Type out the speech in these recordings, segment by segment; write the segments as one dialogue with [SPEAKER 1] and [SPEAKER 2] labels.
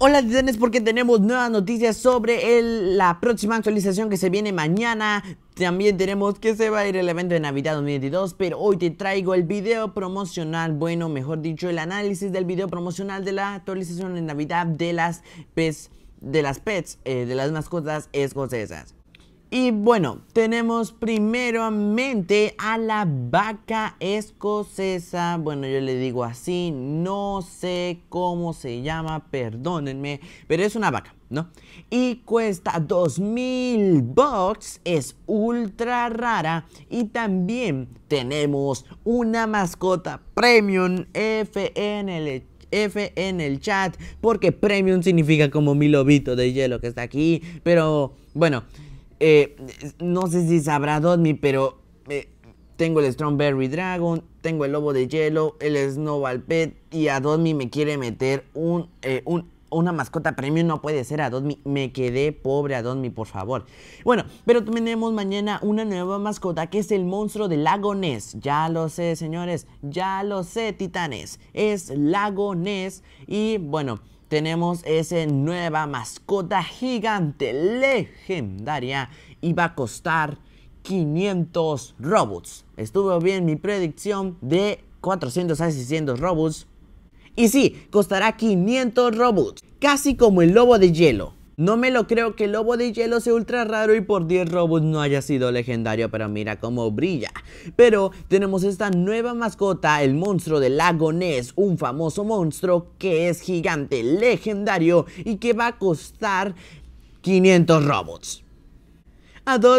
[SPEAKER 1] Hola titanes porque tenemos nuevas noticias sobre la próxima actualización que se viene mañana también tenemos que se va a ir el evento de Navidad 2022, pero hoy te traigo el video promocional, bueno, mejor dicho, el análisis del video promocional de la actualización de Navidad de las pets, de las pets, eh, de las mascotas escocesas. Y bueno, tenemos primeramente a la vaca escocesa. Bueno, yo le digo así, no sé cómo se llama, perdónenme, pero es una vaca, ¿no? Y cuesta 2000 bucks, es ultra rara. Y también tenemos una mascota premium FNL. F en el chat, porque premium significa como mi lobito de hielo que está aquí, pero bueno, eh, no sé si sabrá Dodmi, pero eh, tengo el Strongberry Dragon, tengo el Lobo de Hielo, el Snowball Pet y a me quiere meter eh, un, una mascota premium. No puede ser a me quedé pobre a por favor. Bueno, pero tenemos mañana una nueva mascota que es el monstruo de Lagones Ya lo sé, señores, ya lo sé, titanes. Es Lagones y bueno tenemos esa nueva mascota gigante legendaria y va a costar 500 robots. Estuvo bien mi predicción de 400 a 600 robots. Y sí, costará 500 robots, casi como el lobo de hielo. No me lo creo que el lobo de hielo sea ultra raro y por 10 robots no haya sido legendario, pero mira cómo brilla. Pero tenemos esta nueva mascota, el monstruo del lago un famoso monstruo que es gigante, legendario y que va a costar 500 robots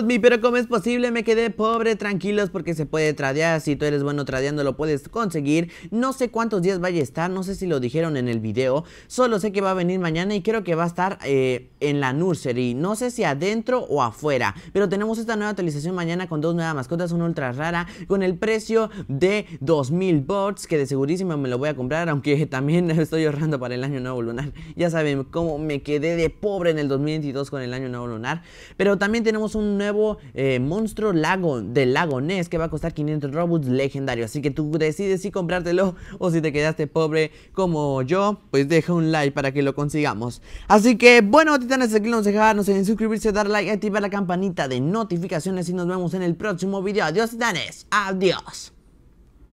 [SPEAKER 1] mi pero ¿cómo es posible? Me quedé pobre, tranquilos, porque se puede tradear. Si tú eres bueno tradeando, lo puedes conseguir. No sé cuántos días vaya a estar, no sé si lo dijeron en el video. Solo sé que va a venir mañana y creo que va a estar eh, en la nursery. No sé si adentro o afuera. Pero tenemos esta nueva actualización mañana con dos nuevas mascotas, una ultra rara, con el precio de 2000 bots, que de segurísimo me lo voy a comprar, aunque también estoy ahorrando para el año nuevo lunar. Ya saben cómo me quedé de pobre en el 2022 con el año nuevo lunar. Pero también tenemos un un nuevo eh, monstruo lago del lago que va a costar 500 Robux legendario. Así que tú decides si comprártelo o si te quedaste pobre como yo, pues deja un like para que lo consigamos. Así que bueno, titanes, aquí nos se en suscribirse, dar like, activar la campanita de notificaciones y nos vemos en el próximo video. Adiós, titanes. Adiós.